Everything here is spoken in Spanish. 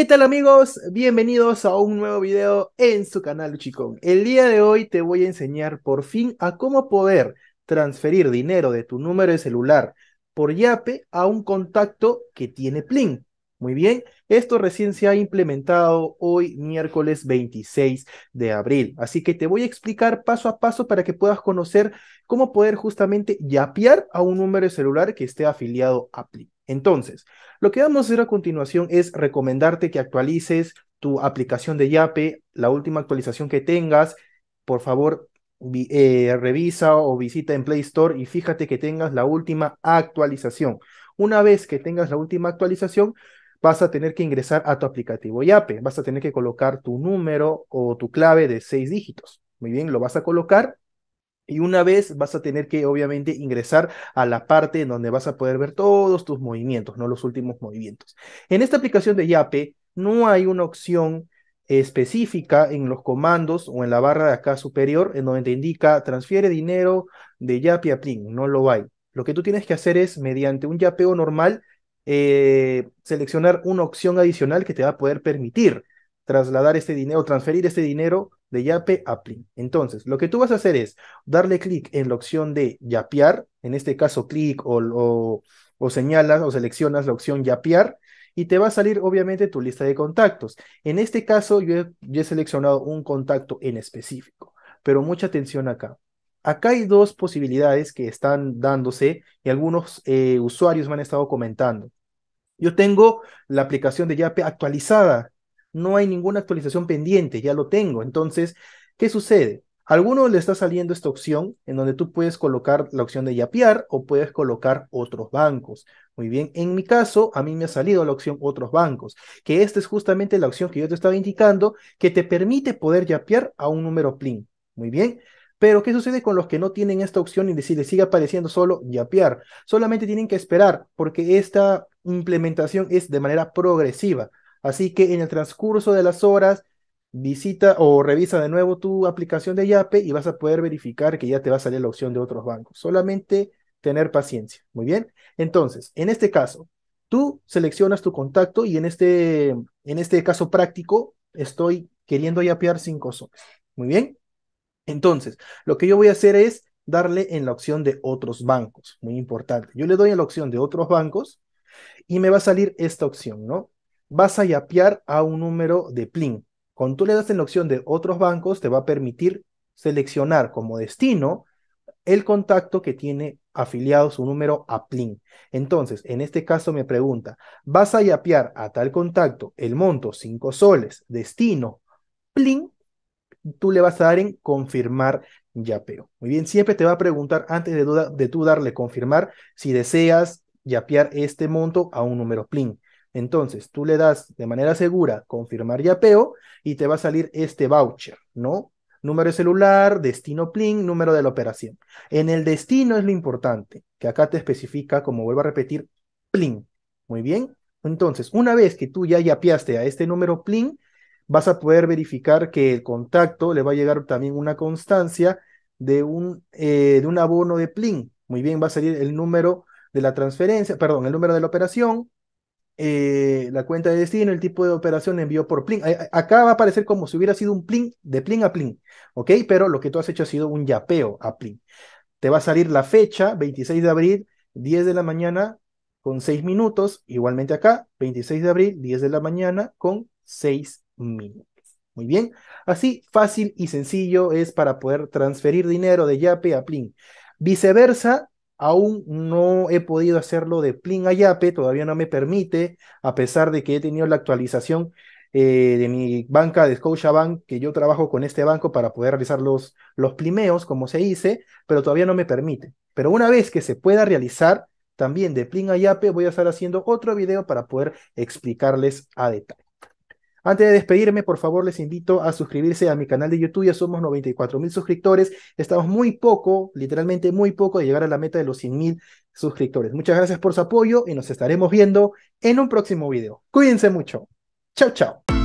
¿Qué tal amigos? Bienvenidos a un nuevo video en su canal Chicón. El día de hoy te voy a enseñar por fin a cómo poder transferir dinero de tu número de celular por Yape a un contacto que tiene Plin. Muy bien, esto recién se ha implementado hoy miércoles 26 de abril, así que te voy a explicar paso a paso para que puedas conocer cómo poder justamente yapear a un número de celular que esté afiliado a Plin. Entonces, lo que vamos a hacer a continuación es recomendarte que actualices tu aplicación de Yape, la última actualización que tengas. Por favor, eh, revisa o visita en Play Store y fíjate que tengas la última actualización. Una vez que tengas la última actualización, vas a tener que ingresar a tu aplicativo Yape. Vas a tener que colocar tu número o tu clave de seis dígitos. Muy bien, lo vas a colocar y una vez vas a tener que, obviamente, ingresar a la parte en donde vas a poder ver todos tus movimientos, no los últimos movimientos. En esta aplicación de Yape no hay una opción específica en los comandos o en la barra de acá superior en donde te indica transfiere dinero de Yape a Plin. No lo hay. Lo que tú tienes que hacer es, mediante un yapeo normal, eh, seleccionar una opción adicional que te va a poder permitir trasladar este dinero, transferir este dinero de Yape a Plin. Entonces, lo que tú vas a hacer es darle clic en la opción de yapear, en este caso clic o, o, señalas o seleccionas la opción yapear y te va a salir obviamente tu lista de contactos. En este caso yo he, seleccionado un contacto en específico, pero mucha atención acá. Acá hay dos posibilidades que están dándose y algunos eh, usuarios me han estado comentando. Yo tengo la aplicación de Yape actualizada no hay ninguna actualización pendiente, ya lo tengo. Entonces, ¿qué sucede? A alguno le está saliendo esta opción en donde tú puedes colocar la opción de yapear o puedes colocar otros bancos. Muy bien, en mi caso, a mí me ha salido la opción otros bancos, que esta es justamente la opción que yo te estaba indicando, que te permite poder yapear a un número PLIN. Muy bien, pero ¿qué sucede con los que no tienen esta opción y si les sigue apareciendo solo yapear? Solamente tienen que esperar porque esta implementación es de manera progresiva. Así que en el transcurso de las horas, visita o revisa de nuevo tu aplicación de Yape y vas a poder verificar que ya te va a salir la opción de otros bancos. Solamente tener paciencia. Muy bien. Entonces, en este caso, tú seleccionas tu contacto y en este, en este caso práctico, estoy queriendo yapear 5 soles. Muy bien. Entonces, lo que yo voy a hacer es darle en la opción de otros bancos. Muy importante. Yo le doy en la opción de otros bancos y me va a salir esta opción, ¿no? vas a yapear a un número de Plin. Cuando tú le das en la opción de otros bancos, te va a permitir seleccionar como destino el contacto que tiene afiliado su número a Plin. Entonces, en este caso me pregunta, ¿vas a yapear a tal contacto el monto 5 soles, destino, Plin? Tú le vas a dar en confirmar yapeo. Muy bien, siempre te va a preguntar antes de, duda, de tú darle confirmar si deseas yapear este monto a un número Plin. Entonces, tú le das de manera segura confirmar y apeo y te va a salir este voucher, ¿no? Número de celular, destino PLIN, número de la operación. En el destino es lo importante, que acá te especifica, como vuelvo a repetir, PLIN. Muy bien. Entonces, una vez que tú ya yapeaste a este número PLIN, vas a poder verificar que el contacto le va a llegar también una constancia de un, eh, de un abono de PLIN. Muy bien, va a salir el número de la transferencia, perdón, el número de la operación, eh, la cuenta de destino, el tipo de operación envió por Plin. Acá va a aparecer como si hubiera sido un Plin de Plin a Plin, ¿ok? Pero lo que tú has hecho ha sido un yapeo a Plin. Te va a salir la fecha, 26 de abril, 10 de la mañana con 6 minutos, igualmente acá, 26 de abril, 10 de la mañana con 6 minutos. Muy bien, así fácil y sencillo es para poder transferir dinero de Yape a Plin. Viceversa, Aún no he podido hacerlo de Plin a Yape, todavía no me permite, a pesar de que he tenido la actualización eh, de mi banca de Scotiabank, que yo trabajo con este banco para poder realizar los, los plimeos, como se dice, pero todavía no me permite. Pero una vez que se pueda realizar, también de Plin a Yape, voy a estar haciendo otro video para poder explicarles a detalle. Antes de despedirme, por favor, les invito a suscribirse a mi canal de YouTube. Ya somos 94 mil suscriptores. Estamos muy poco, literalmente muy poco, de llegar a la meta de los 100 mil suscriptores. Muchas gracias por su apoyo y nos estaremos viendo en un próximo video. Cuídense mucho. Chao, chao.